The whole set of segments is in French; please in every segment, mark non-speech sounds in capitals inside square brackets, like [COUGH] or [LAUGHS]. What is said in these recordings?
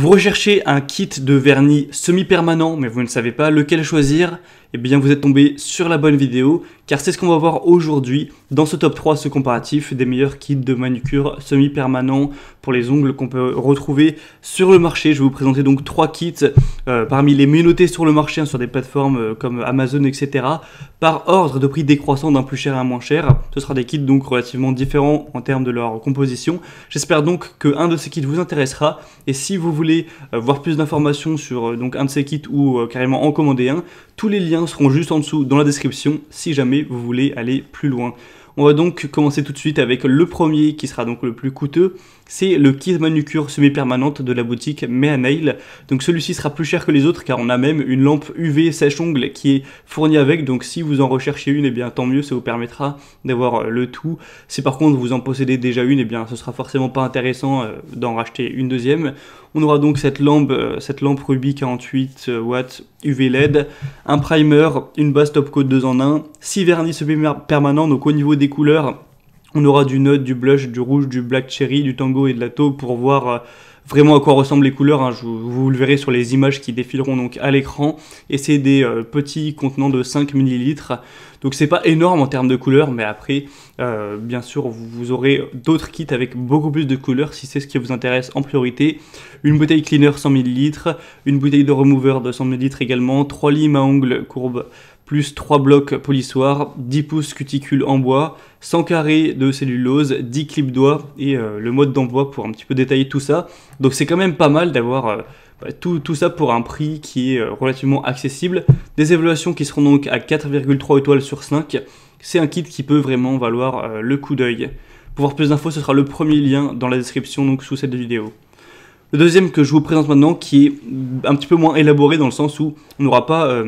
Vous recherchez un kit de vernis semi-permanent mais vous ne savez pas lequel choisir eh bien vous êtes tombé sur la bonne vidéo car c'est ce qu'on va voir aujourd'hui dans ce top 3, ce comparatif des meilleurs kits de manucure semi-permanent pour les ongles qu'on peut retrouver sur le marché. Je vais vous présenter donc trois kits euh, parmi les mieux notés sur le marché hein, sur des plateformes euh, comme Amazon, etc. par ordre de prix décroissant d'un plus cher à un moins cher. Ce sera des kits donc relativement différents en termes de leur composition. J'espère donc que un de ces kits vous intéressera et si vous voulez euh, voir plus d'informations sur donc un de ces kits ou carrément en commander un, tous les liens seront juste en dessous dans la description si jamais vous voulez aller plus loin. On va donc commencer tout de suite avec le premier qui sera donc le plus coûteux, c'est le kit manucure semi-permanente de la boutique Mea Nail. Donc celui-ci sera plus cher que les autres car on a même une lampe UV sèche-ongle qui est fournie avec. Donc si vous en recherchez une, et eh bien tant mieux, ça vous permettra d'avoir euh, le tout. Si par contre vous en possédez déjà une, et eh bien ce sera forcément pas intéressant euh, d'en racheter une deuxième. On aura donc cette lampe, euh, cette lampe Ruby 48 watts UV LED, un primer, une base top coat 2 en 1, 6 vernis semi-permanents. Donc au niveau des couleurs, on aura du nude, du blush, du rouge, du black cherry, du tango et de la taupe pour voir euh, vraiment à quoi ressemblent les couleurs. Hein. vous le verrez sur les images qui défileront donc à l'écran. Et c'est des euh, petits contenants de 5 millilitres. Donc c'est pas énorme en termes de couleurs, mais après, euh, bien sûr, vous, aurez d'autres kits avec beaucoup plus de couleurs si c'est ce qui vous intéresse en priorité. Une bouteille cleaner 100 ml, une bouteille de remover de 100 ml également, Trois limes à ongles courbes plus 3 blocs polissoirs, 10 pouces cuticules en bois, 100 carrés de cellulose, 10 clips doigts et euh, le mode d'envoi pour un petit peu détailler tout ça. Donc c'est quand même pas mal d'avoir euh, bah, tout, ça pour un prix qui est euh, relativement accessible. Des évaluations qui seront donc à 4,3 étoiles sur 5. C'est un kit qui peut vraiment valoir le coup d'œil. Pour voir plus d'infos, ce sera le premier lien dans la description donc sous cette vidéo. Le deuxième que je vous présente maintenant qui est un petit peu moins élaboré dans le sens où on n'aura pas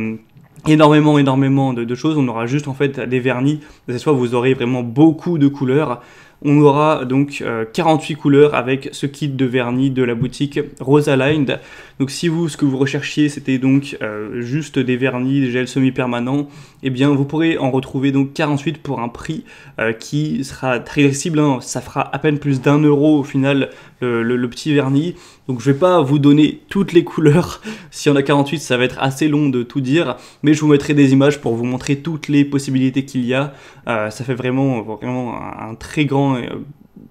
énormément énormément de, choses on aura juste en fait des vernis soit vous aurez vraiment beaucoup de couleurs on aura donc 48 euh, couleurs avec ce kit de vernis de la boutique Rosalind, Donc si vous, ce que vous recherchiez, c'était donc euh, juste des vernis, des gels semi-permanents, eh bien vous pourrez en retrouver donc 48 pour un prix euh, qui sera très accessible. Hein. Ça fera à peine plus d'un euro au final le, petit vernis. Donc je vais pas vous donner toutes les couleurs. [LAUGHS] s'il y en a 48, ça va être assez long de tout dire. Mais je vous mettrai des images pour vous montrer toutes les possibilités qu'il y a. ça fait vraiment, vraiment un très grand euh,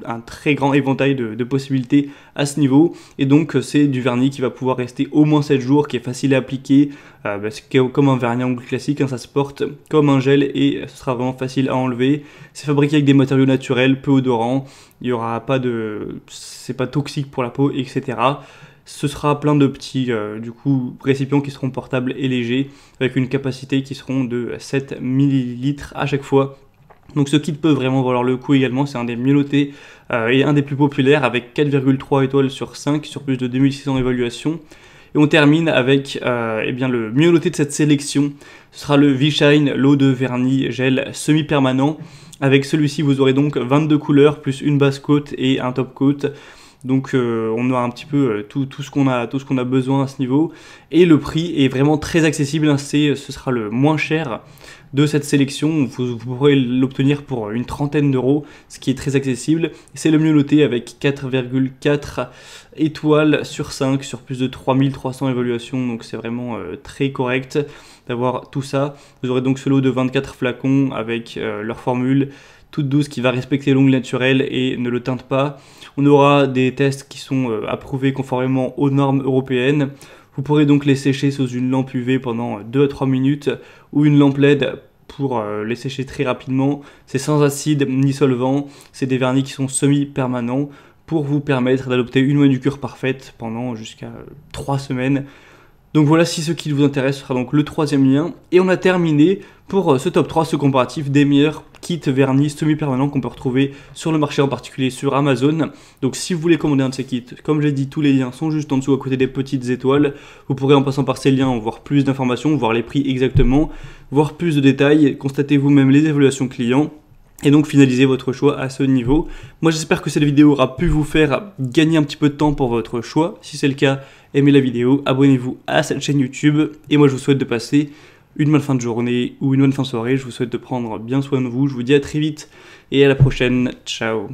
un très grand éventail de, possibilités à ce niveau. Et donc euh, c'est du vernis qui va pouvoir rester au moins 7 jours, qui est facile à appliquer, euh, comme un vernis en classique, hein, ça se porte comme un gel et ce sera vraiment facile à enlever. C'est fabriqué avec des matériaux naturels, peu odorants, il y aura pas de... c'est pas toxique pour la peau, etc. Ce sera plein de petits du coup, récipients qui seront portables et légers, avec une capacité qui seront de 7 ml à chaque fois donc ce kit peut vraiment valoir le coup également, c'est un des mieux notés euh, et un des plus populaires avec 4,3 étoiles sur 5 sur plus de 2600 évaluations. Et on termine avec euh, eh bien, le mieux noté de cette sélection. Ce sera le V-Shine l'eau de vernis gel semi-permanent. Avec celui-ci, vous aurez donc 22 couleurs, plus une basse coat et un top coat. Donc euh, on aura un petit peu tout, ce qu'on a, tout a besoin à ce niveau. Et le prix est vraiment très accessible, hein. ce sera le moins cher de cette sélection. Vous, pourrez l'obtenir pour une trentaine d'euros, ce qui est très accessible. C'est le mieux noté avec 4,4 étoiles sur 5 sur plus de 3300 évaluations, donc c'est vraiment euh, très correct d'avoir tout ça. Vous aurez donc ce lot de 24 flacons avec euh, leur formule toute douce qui va respecter l'ongle naturel et ne le teinte pas. On aura des tests qui sont euh, approuvés conformément aux normes européennes. Vous pourrez donc les sécher sous une lampe UV pendant 2 à 3 minutes ou une lampe LED pour euh, les sécher très rapidement. C'est sans acide ni solvant, c'est des vernis qui sont semi-permanents pour vous permettre d'adopter une manucure parfaite pendant jusqu'à 3 euh, semaines donc voilà, si ce qui vous intéresse sera donc le troisième lien. Et on a terminé pour euh, ce top 3, ce comparatif des meilleurs kits vernis semi-permanents qu'on peut retrouver sur le marché, en particulier sur Amazon. Donc si vous voulez commander un de ces kits, comme j'ai dit, tous les liens sont juste en dessous à côté des petites étoiles. Vous pourrez en passant par ces liens voir plus d'informations, voir les prix exactement, voir plus de détails, constater vous-même les évaluations clients et donc finaliser votre choix à ce niveau. Moi j'espère que cette vidéo aura pu vous faire gagner un petit peu de temps pour votre choix. Si c'est le cas, aimez la vidéo, abonnez-vous à cette chaîne YouTube, et moi je vous souhaite de passer une bonne fin de journée ou une bonne fin de soirée, je vous souhaite de prendre bien soin de vous, je vous dis à très vite, et à la prochaine, ciao